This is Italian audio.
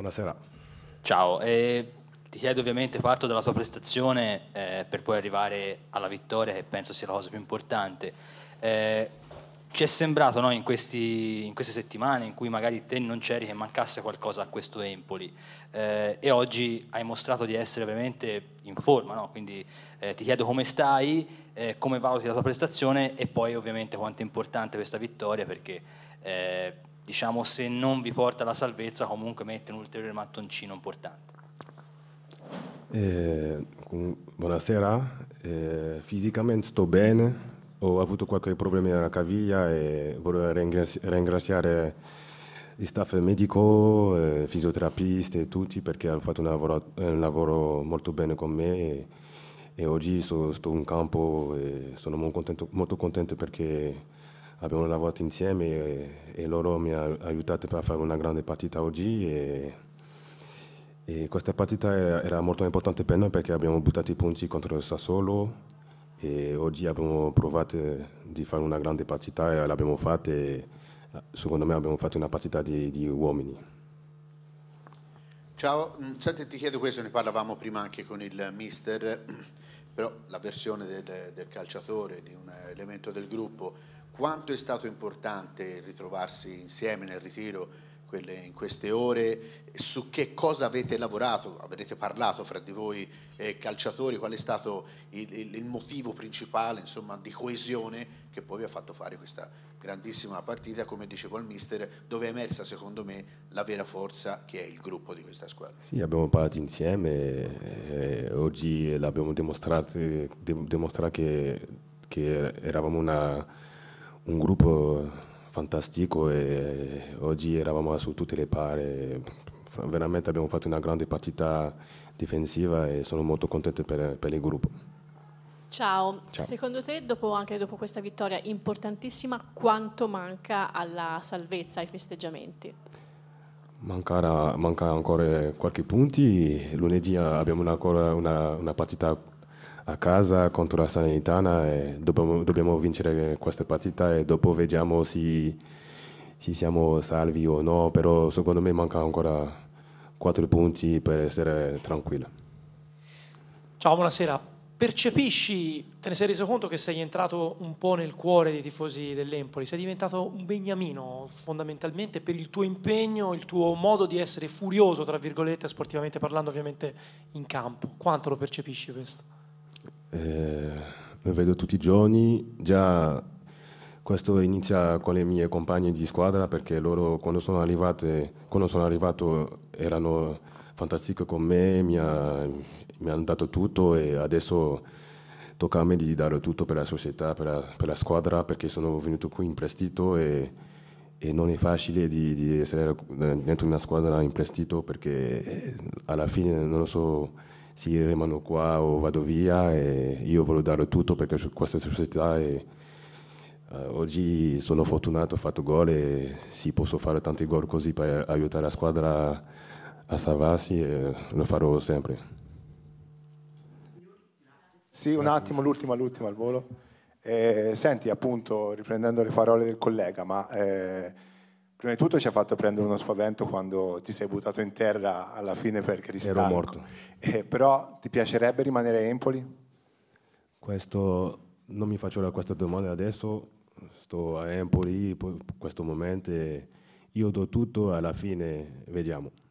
Buonasera. Ciao, eh, ti chiedo ovviamente, parto dalla tua prestazione eh, per poi arrivare alla vittoria che penso sia la cosa più importante. Eh, ci è sembrato no, in, questi, in, queste settimane in cui magari te non c'eri che mancasse qualcosa a questo Empoli eh, e oggi hai mostrato di essere veramente in forma, no? quindi eh, ti chiedo come stai, eh, come valuti la tua prestazione e poi ovviamente quanto è importante questa vittoria perché eh, diciamo, se non vi porta alla salvezza, comunque mette un ulteriore mattoncino importante. Eh, buonasera, eh, fisicamente sto bene, ho avuto qualche problema nella caviglia e voglio ringrazi- ringraziare il staff medico, eh, fisioterapisti e tutti perché hanno fatto un lavoro, un lavoro molto bene con me e, e oggi so, sto in campo e sono molto contento, molto contento perché abbiamo lavorato insieme e, e loro mi hanno aiutato per fare una grande partita oggi. E, e questa partita era, molto importante per noi perché abbiamo buttato i punti contro il Sassuolo e oggi abbiamo provato di fare una grande partita e l'abbiamo fatta e secondo me abbiamo fatto una partita di, di uomini. Ciao, mm, senti, ti chiedo questo, ne parlavamo prima anche con il mister, però la versione del, del calciatore, di un eh, elemento del gruppo, quanto è stato importante ritrovarsi insieme nel ritiro quelle, in queste ore, su che cosa avete lavorato, avrete parlato fra di voi eh, calciatori, qual è stato il, il, il motivo principale insomma, di coesione che poi vi ha fatto fare questa grandissima partita, come dicevo al mister, dove è emersa secondo me la vera forza che è il gruppo di questa squadra. Sì, abbiamo parlato insieme, eh, oggi l'abbiamo dimostrato, dimostrato che, che eravamo una un gruppo fantastico e oggi eravamo su tutte le pare, veramente abbiamo fatto una grande partita difensiva e sono molto contento per, per il gruppo. Ciao. Ciao. secondo te dopo, anche dopo questa vittoria importantissima quanto manca alla salvezza, ai festeggiamenti? Mancano manca ancora qualche punti, lunedì abbiamo ancora una, una partita a casa contro la Sanitana e dobbiamo, dobbiamo vincere questa partita e dopo vediamo se, se siamo salvi o no, però secondo me manca ancora quattro punti per essere tranquilli. Ciao, buonasera. Percepisci, te ne sei reso conto che sei entrato un po' nel cuore dei tifosi dell'Empoli, sei diventato un beniamino fondamentalmente per il tuo impegno, il tuo modo di essere furioso, tra virgolette, sportivamente parlando ovviamente in campo. Quanto lo percepisci questo? eh, lo vedo tutti i giorni, già questo inizia con le mie compagne di squadra perché loro quando sono, arrivate, quando sono arrivato erano fantastiche con me, mi, ha, mi, hanno dato tutto e adesso tocca a me di dare tutto per la società, per la, per la squadra perché sono venuto qui in prestito e, e non è facile di, di, essere dentro una squadra in prestito perché eh, alla fine non lo so si rimano qua o vado via e io voglio dare tutto perché su questa società e, uh, oggi sono fortunato, ho fatto gol e si posso fare tanti gol così per aiutare la squadra a salvarsi e lo farò sempre. Sì, un attimo, l'ultima, l'ultima al volo. Eh, senti, appunto, riprendendo le parole del collega, ma eh, prima di tutto ci ha fatto prendere uno spavento quando ti sei buttato in terra alla fine perché eri stanco. Ero morto. Eh, però ti piacerebbe rimanere a Empoli? Questo, non mi faccio questa domanda adesso, sto a Empoli in questo momento, io do tutto alla fine, vediamo.